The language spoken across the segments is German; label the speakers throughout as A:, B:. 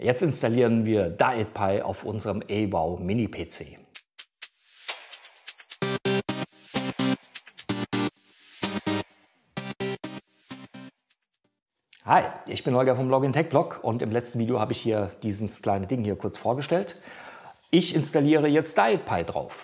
A: Jetzt installieren wir Diet auf unserem E-Bau Mini PC. Hi, ich bin Holger vom Login Tech Blog und im letzten Video habe ich hier dieses kleine Ding hier kurz vorgestellt. Ich installiere jetzt Diet drauf.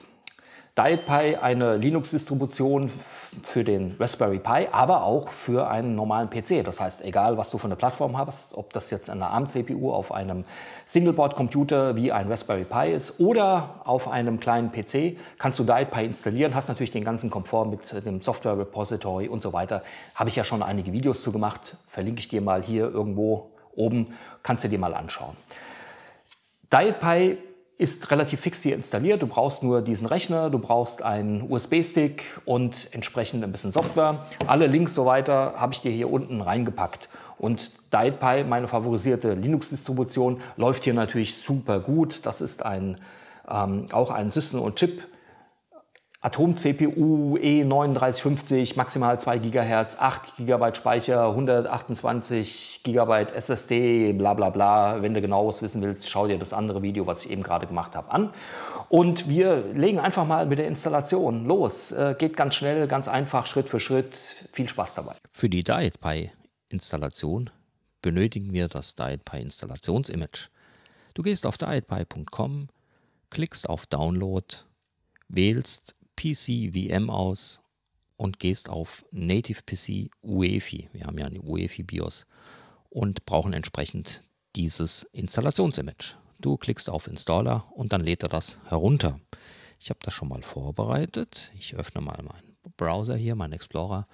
A: StylePy eine Linux-Distribution für den Raspberry Pi, aber auch für einen normalen PC. Das heißt, egal was du für eine Plattform hast, ob das jetzt eine ARM-CPU auf einem Singleboard-Computer wie ein Raspberry Pi ist oder auf einem kleinen PC, kannst du StylePy installieren, hast natürlich den ganzen Komfort mit dem Software-Repository und so weiter. Habe ich ja schon einige Videos zu gemacht, verlinke ich dir mal hier irgendwo oben, kannst du dir mal anschauen. DialPy ist relativ fix hier installiert. Du brauchst nur diesen Rechner, du brauchst einen USB-Stick und entsprechend ein bisschen Software. Alle Links so weiter habe ich dir hier unten reingepackt. Und DietPy, meine favorisierte Linux-Distribution, läuft hier natürlich super gut. Das ist ein, ähm, auch ein System- und Chip- Atom-CPU E3950, maximal 2 GHz, 8 GB Speicher, 128 GB SSD, bla bla bla. Wenn du genaues wissen willst, schau dir das andere Video, was ich eben gerade gemacht habe, an. Und wir legen einfach mal mit der Installation los. Äh, geht ganz schnell, ganz einfach, Schritt für Schritt. Viel Spaß dabei. Für die Diet Installation benötigen wir das Diet Pie Installationsimage. Du gehst auf dietpie.com, klickst auf Download, wählst PC VM aus und gehst auf Native PC UEFI. Wir haben ja eine UEFI BIOS und brauchen entsprechend dieses Installationsimage. Du klickst auf Installer und dann lädt er das herunter. Ich habe das schon mal vorbereitet. Ich öffne mal meinen Browser hier, meinen Explorer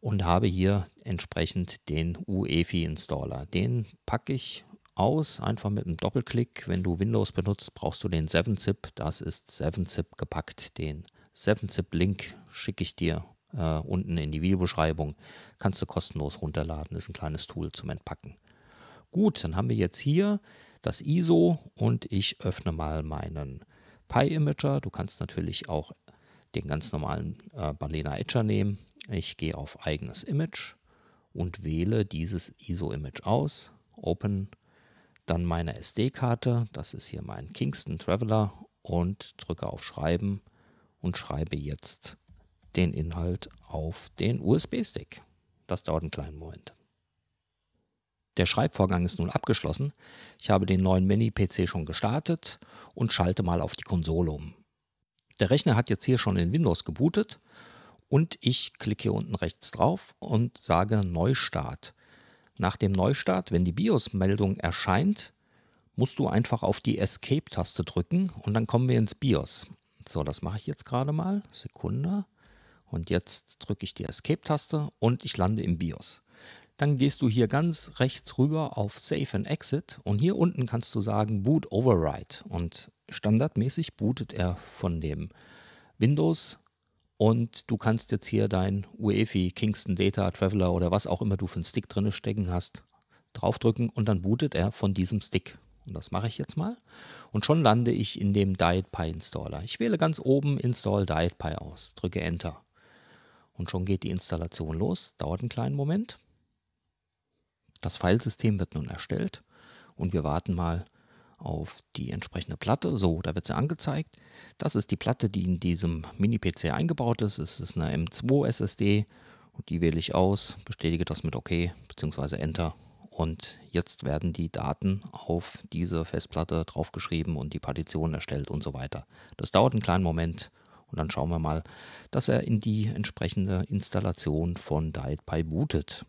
A: und habe hier entsprechend den UEFI Installer. Den packe ich aus, einfach mit einem Doppelklick. Wenn du Windows benutzt, brauchst du den 7-Zip. Das ist 7-Zip gepackt, den 7-Zip-Link schicke ich dir äh, unten in die Videobeschreibung. Kannst du kostenlos runterladen, ist ein kleines Tool zum Entpacken. Gut, dann haben wir jetzt hier das ISO und ich öffne mal meinen Pi-Imager. Du kannst natürlich auch den ganz normalen äh, Balena Etcher nehmen. Ich gehe auf eigenes Image und wähle dieses ISO-Image aus. Open, dann meine SD-Karte, das ist hier mein Kingston Traveler und drücke auf Schreiben und schreibe jetzt den Inhalt auf den USB-Stick. Das dauert einen kleinen Moment. Der Schreibvorgang ist nun abgeschlossen. Ich habe den neuen Mini-PC schon gestartet und schalte mal auf die Konsole um. Der Rechner hat jetzt hier schon in Windows gebootet und ich klicke hier unten rechts drauf und sage Neustart. Nach dem Neustart, wenn die BIOS-Meldung erscheint, musst du einfach auf die Escape-Taste drücken und dann kommen wir ins BIOS. So, das mache ich jetzt gerade mal. Sekunde. Und jetzt drücke ich die Escape-Taste und ich lande im BIOS. Dann gehst du hier ganz rechts rüber auf Save and Exit und hier unten kannst du sagen Boot Override und standardmäßig bootet er von dem Windows und du kannst jetzt hier dein UEFI, Kingston Data, Traveler oder was auch immer du für einen Stick drin stecken hast, draufdrücken und dann bootet er von diesem Stick. Und das mache ich jetzt mal. Und schon lande ich in dem DietPy Installer. Ich wähle ganz oben Install DietPy aus, drücke Enter. Und schon geht die Installation los. Dauert einen kleinen Moment. Das Filesystem wird nun erstellt und wir warten mal auf die entsprechende Platte. So, da wird sie angezeigt. Das ist die Platte, die in diesem Mini-PC eingebaut ist. Es ist eine M2 SSD und die wähle ich aus, bestätige das mit OK bzw. Enter und jetzt werden die Daten auf diese Festplatte draufgeschrieben und die Partition erstellt und so weiter. Das dauert einen kleinen Moment und dann schauen wir mal, dass er in die entsprechende Installation von DietPy bootet.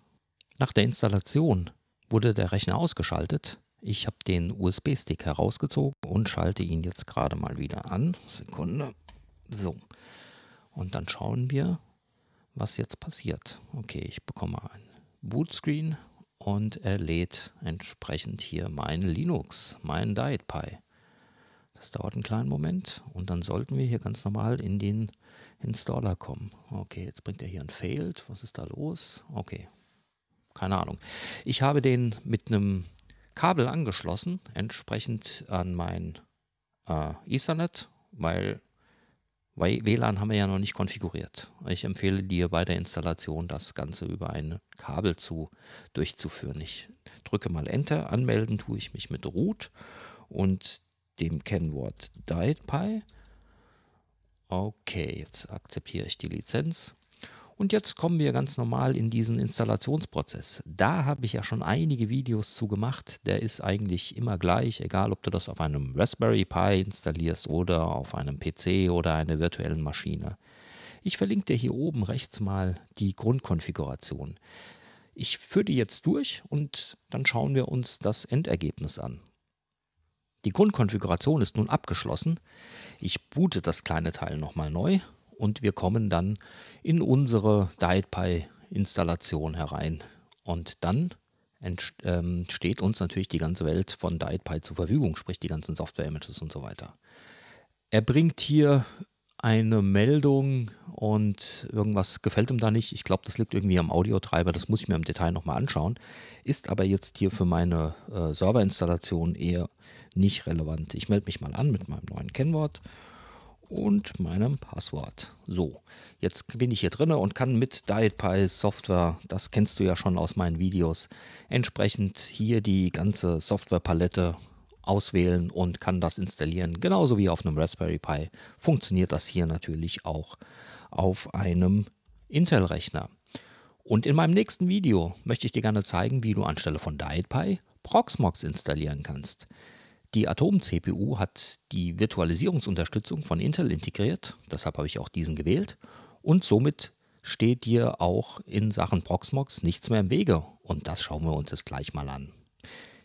A: Nach der Installation wurde der Rechner ausgeschaltet. Ich habe den USB-Stick herausgezogen und schalte ihn jetzt gerade mal wieder an. Sekunde. So. Und dann schauen wir, was jetzt passiert. Okay, ich bekomme ein Bootscreen und er lädt entsprechend hier mein Linux, mein Diet Pie. Das dauert einen kleinen Moment und dann sollten wir hier ganz normal in den Installer kommen. Okay, jetzt bringt er hier ein Failed. Was ist da los? Okay, keine Ahnung. Ich habe den mit einem Kabel angeschlossen, entsprechend an mein äh, Ethernet, weil weil WLAN haben wir ja noch nicht konfiguriert. Ich empfehle dir bei der Installation das Ganze über ein Kabel zu durchzuführen. Ich drücke mal Enter, anmelden tue ich mich mit root und dem Kennwort DietPy. Okay, jetzt akzeptiere ich die Lizenz. Und jetzt kommen wir ganz normal in diesen Installationsprozess. Da habe ich ja schon einige Videos zu gemacht. Der ist eigentlich immer gleich, egal ob du das auf einem Raspberry Pi installierst oder auf einem PC oder einer virtuellen Maschine. Ich verlinke dir hier oben rechts mal die Grundkonfiguration. Ich führe die jetzt durch und dann schauen wir uns das Endergebnis an. Die Grundkonfiguration ist nun abgeschlossen. Ich boote das kleine Teil nochmal neu und wir kommen dann in unsere dietpy Installation herein. Und dann ähm, steht uns natürlich die ganze Welt von DietPy zur Verfügung, sprich die ganzen Software-Images und so weiter. Er bringt hier eine Meldung und irgendwas gefällt ihm da nicht. Ich glaube, das liegt irgendwie am Audiotreiber, das muss ich mir im Detail nochmal anschauen. Ist aber jetzt hier für meine äh, Serverinstallation eher nicht relevant. Ich melde mich mal an mit meinem neuen Kennwort und meinem Passwort. So, jetzt bin ich hier drin und kann mit DietPy Software, das kennst du ja schon aus meinen Videos, entsprechend hier die ganze Softwarepalette auswählen und kann das installieren. Genauso wie auf einem Raspberry Pi funktioniert das hier natürlich auch auf einem Intel-Rechner. Und in meinem nächsten Video möchte ich dir gerne zeigen, wie du anstelle von DietPy Proxmox installieren kannst. Die Atom-CPU hat die Virtualisierungsunterstützung von Intel integriert, deshalb habe ich auch diesen gewählt und somit steht dir auch in Sachen Proxmox nichts mehr im Wege und das schauen wir uns jetzt gleich mal an.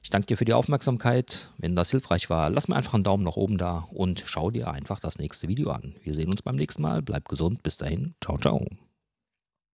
A: Ich danke dir für die Aufmerksamkeit. Wenn das hilfreich war, lass mir einfach einen Daumen nach oben da und schau dir einfach das nächste Video an. Wir sehen uns beim nächsten Mal. Bleib gesund. Bis dahin. Ciao, ciao.